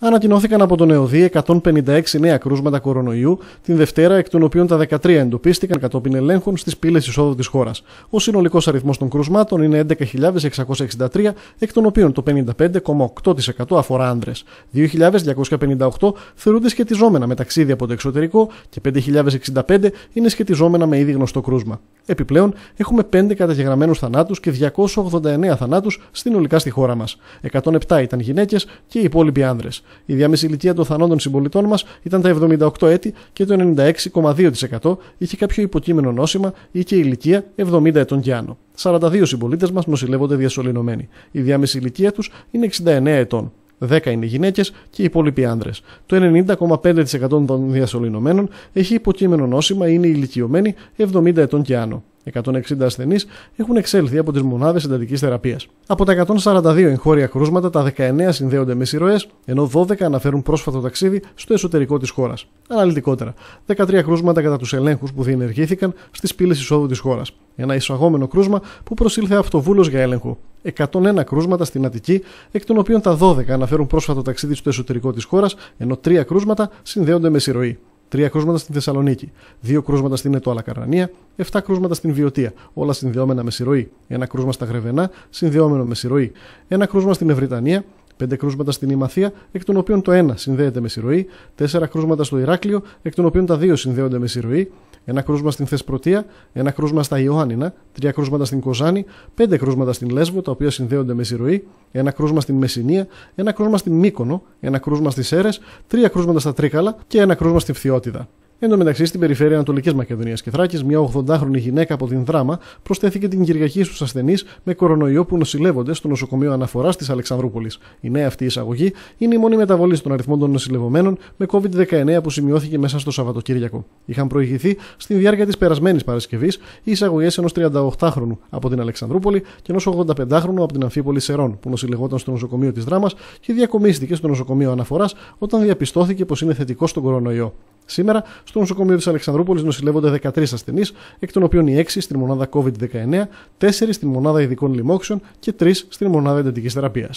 ανακοινώθηκαν από τον ΕΟΔΗ 156 νέα κρούσματα κορονοϊού την Δευτέρα, εκ των οποίων τα 13 εντοπίστηκαν κατόπιν ελέγχων στις πύλες εισόδου της χώρας. Ο συνολικός αριθμός των κρούσματων είναι 11.663, εκ των οποίων το 55,8% αφορά άνδρες. 2.258 θεωρούνται σχετιζόμενα με ταξίδι από το εξωτερικό και 5.065 είναι σχετιζόμενα με ήδη γνωστό κρούσμα. Επιπλέον, έχουμε 5 καταγεγραμμένους θανάτους και 289 θανάτους συνολικά στη χώρα μας. 107 ήταν γυναίκες και οι υπόλοιποι άνδρες. Η διάμεση ηλικία των θανόντων συμπολιτών μας ήταν τα 78 έτη και το 96,2% είχε κάποιο υποκείμενο νόσημα ή και ηλικία 70 ετών και άνω. 42 συμπολίτες μας νοσηλεύονται διασωληνωμένοι. Η διάμεση ηλικία τους είναι 69 ετών. 10 είναι γυναίκες και οι υπόλοιποι άντρε. Το 90,5% των διασωληνωμένων έχει υποκείμενο νόσημα ή είναι ηλικιωμένοι 70 ετών και άνω. 160 ασθενείς έχουν εξέλθει από τις μονάδες εντατικής θεραπείας. Από τα 142 εγχώρια κρούσματα, τα 19 συνδέονται με σειροέ, ενώ 12 αναφέρουν πρόσφατο ταξίδι στο εσωτερικό της χώρας. Αναλυτικότερα, 13 κρούσματα κατά τους ελέγχους που διενεργήθηκαν στις πύλες εισόδου της χώρας. Ένα εισαγόμενο κρούσμα που προσήλθε αυτοβούλος για έλεγχο. 101 κρούσματα στην Αττική, εκ των οποίων τα 12 αναφέρουν πρόσφατο ταξίδι στο εσωτερικό της χώρας, ενώ 3 κρούσματα συνδέονται με σειροή. Τρία κρούσματα στην Θεσσαλονίκη, δύο κρούσματα στην Ετωάλα Καρανία, 7 κρούσματα στην Βιωτία, όλα συνδεόμενα με συρροή. Ένα κρούσμα στα Γρεβενά, συνδεόμενο με συρροή. Ένα κρούσμα στην Ευρυτανία, πέντε κρούσματα στην Ημαθία, εκ των οποίων το ένα συνδέεται με συρροή, τέσσερα κρούσματα στο Ηράκλειο, εκ των οποίων τα δύο συνδέονται με συρροή, ένα κρούσμα στην Θεσπρωτεία, ένα κρούσμα στα Ιωάννινα, τρία κρούσματα στην Κοζάνη, πέντε κρούσματα στην Λέσβο, τα οποία συνδέονται με συρροή, ένα κρούσμα στην Μεσσηνία, ένα κρούσμα στην Μύκονο, ένα κρούσμα στις Σέρε, τρία κρούσματα στα Τρίκαλα και ένα κρούσμα στην Φθιώτιδα. Εν τω μεταξύ, στην περιφέρεια Ανατολικής Μακεδονίας και Θράκης, μια 80χρονη γυναίκα από την Δράμα προσθέθηκε την Κυριακή στους ασθενείς με κορονοϊό που νοσηλεύονται στο νοσοκομείο αναφοράς της Αλεξανδρούπολης. Η νέα αυτή εισαγωγή είναι η μόνη μεταβολή στον αριθμών των νοσηλευμένων με COVID-19 που σημειώθηκε μέσα στο Σαββατοκύριακο. Είχαν προηγηθεί στη διάρκεια της περασμένης Παρασκευής οι εισαγωγές ενός 38χρονου από την Αλεξανδρούπολη και ενός 85χρονου από την Αμφίπολη Σερών που νοσηλευόταν στο νοσοκομείο της Δράμας και διακομίστηκε στο νοσοκομείο αναφοράς όταν διαπιστώθηκε πως είναι θετικό στον κορονοϊό. Σήμερα στο νοσοκομείο της Αλεξανδρούπολης νοσηλεύονται 13 ασθενείς, εκ των οποίων οι 6 στην μονάδα COVID-19, 4 στην μονάδα ειδικών λοιμόξεων και 3 στην μονάδα εντατικής θεραπείας.